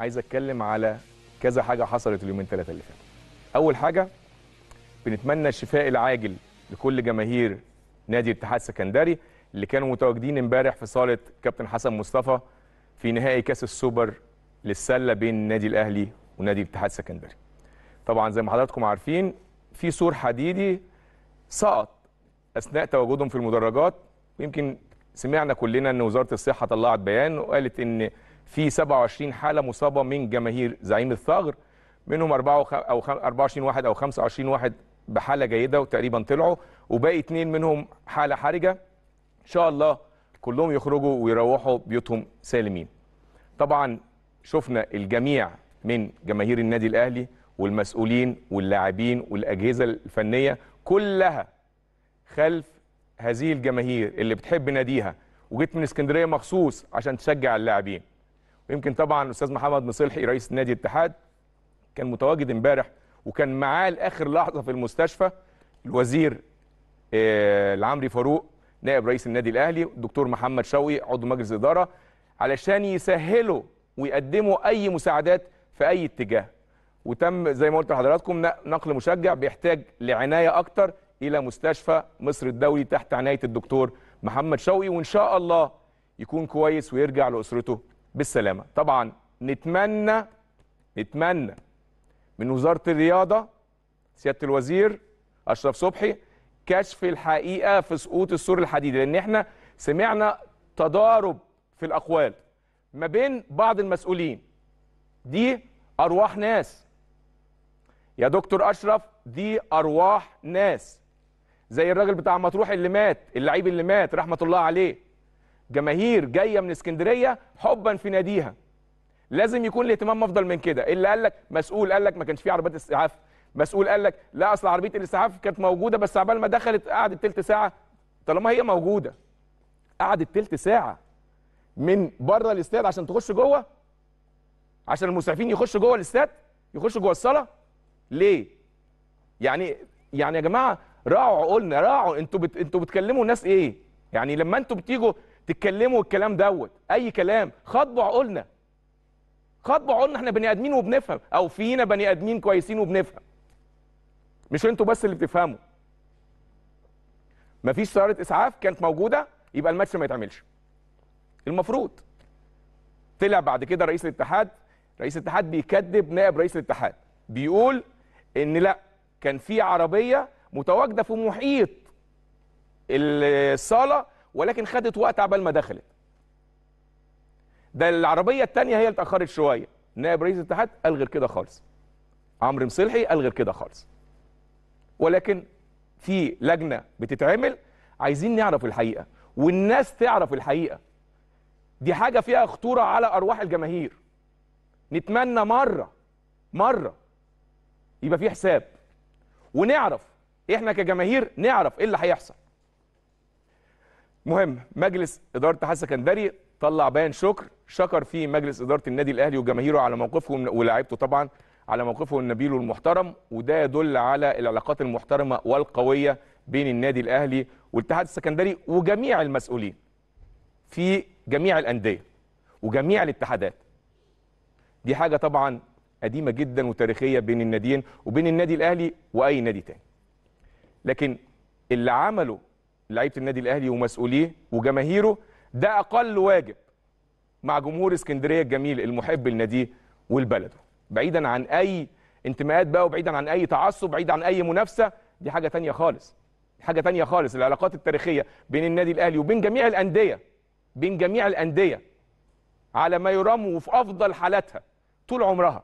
عايز اتكلم على كذا حاجه حصلت اليومين ثلاثه اللي فاتوا اول حاجه بنتمنى الشفاء العاجل لكل جماهير نادي الاتحاد السكندري اللي كانوا متواجدين امبارح في صاله كابتن حسن مصطفى في نهائي كاس السوبر للسله بين النادي الاهلي ونادي الاتحاد السكندري طبعا زي ما حضراتكم عارفين في سور حديدي سقط اثناء تواجدهم في المدرجات ويمكن سمعنا كلنا ان وزاره الصحه طلعت بيان وقالت ان في 27 حاله مصابه من جماهير زعيم الثغر منهم او 24 واحد او 25 واحد بحاله جيده وتقريبا طلعوا وباقي اثنين منهم حاله حرجه ان شاء الله كلهم يخرجوا ويروحوا بيوتهم سالمين طبعا شفنا الجميع من جماهير النادي الاهلي والمسؤولين واللاعبين والاجهزه الفنيه كلها خلف هذه الجماهير اللي بتحب ناديها وجيت من اسكندريه مخصوص عشان تشجع اللاعبين ويمكن طبعا الاستاذ محمد مصلحي رئيس نادي الاتحاد كان متواجد امبارح وكان معاه لاخر لحظه في المستشفى الوزير آه، العمري فاروق نائب رئيس النادي الاهلي الدكتور محمد شوقي عضو مجلس اداره علشان يسهلوا ويقدموا اي مساعدات في اي اتجاه وتم زي ما قلت لحضراتكم نقل مشجع بيحتاج لعنايه اكتر الى مستشفى مصر الدولي تحت عنايه الدكتور محمد شوقي وان شاء الله يكون كويس ويرجع لاسرته بالسلامه طبعا نتمنى نتمنى من وزاره الرياضه سياده الوزير اشرف صبحي كشف الحقيقه في سقوط السور الحديدي لان احنا سمعنا تضارب في الاقوال ما بين بعض المسؤولين دي ارواح ناس يا دكتور اشرف دي ارواح ناس زي الراجل بتاع مطروح اللي مات اللعيب اللي مات رحمه الله عليه جماهير جايه من اسكندريه حبا في ناديها لازم يكون الاهتمام افضل من كده اللي قال لك مسؤول قال لك ما كانش في عربيات اسعاف مسؤول قال لك لا اصل عربيه الاسعاف كانت موجوده بس عبال ما دخلت قعدت تلت ساعه طالما هي موجوده قعدت تلت ساعه من بره الاستاد عشان تخش جوه عشان المسعفين يخشوا جوه الاستاد يخشوا جوه الصاله ليه يعني يعني يا جماعه راعوا عقولنا راعوا انتوا بت... انتوا بتكلموا ناس ايه يعني لما انتوا بتيجوا تتكلموا الكلام دوت اي كلام خاطبوا عقولنا خاطبوا عقولنا احنا بني ادمين وبنفهم او فينا بني ادمين كويسين وبنفهم مش انتوا بس اللي بتفهموا مفيش سياره اسعاف كانت موجوده يبقى الماتش ما يتعملش المفروض طلع بعد كده رئيس الاتحاد رئيس الاتحاد بيكذب نائب رئيس الاتحاد بيقول ان لا كان في عربيه متواجده في محيط الصاله ولكن خدت وقت عبال ما دخلت ده العربيه الثانيه هي اللي اتاخرت شويه نائب رئيس الاتحاد قال غير كده خالص عمرو مصلحي قال غير كده خالص ولكن في لجنه بتتعمل عايزين نعرف الحقيقه والناس تعرف الحقيقه دي حاجه فيها خطوره على ارواح الجماهير نتمنى مره مره يبقى في حساب ونعرف احنا كجماهير نعرف ايه اللي هيحصل مهم مجلس اداره حسن كندري طلع بيان شكر شكر فيه مجلس اداره النادي الاهلي وجماهيره على موقفهم ولاعيبته طبعا على موقفه النبيل والمحترم وده يدل على العلاقات المحترمه والقويه بين النادي الاهلي والاتحاد السكندري وجميع المسؤولين في جميع الانديه وجميع الاتحادات دي حاجه طبعا قديمه جدا وتاريخيه بين الناديين وبين النادي الاهلي واي نادي تاني لكن اللي عمله لعيبه النادي الاهلي ومسؤوليه وجماهيره ده اقل واجب مع جمهور اسكندريه الجميل المحب لناديه والبلده بعيدا عن اي انتماءات بقى وبعيدا عن اي تعصب بعيد عن اي منافسه دي حاجه تانية خالص حاجه تانية خالص العلاقات التاريخيه بين النادي الاهلي وبين جميع الانديه بين جميع الانديه على ما يرام وفي افضل حالاتها طول عمرها